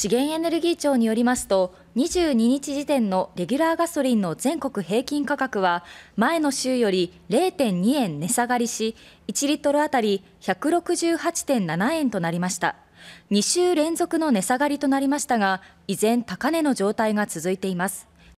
資源エネルギー庁によりますと、22日時点のレギュラーガソリンの全国平均価格は、前の週より0.2円値下がりし、1リットル当たり168.7円となりました。2週連続の値下がりとなりましたが、依然高値の状態が続いています。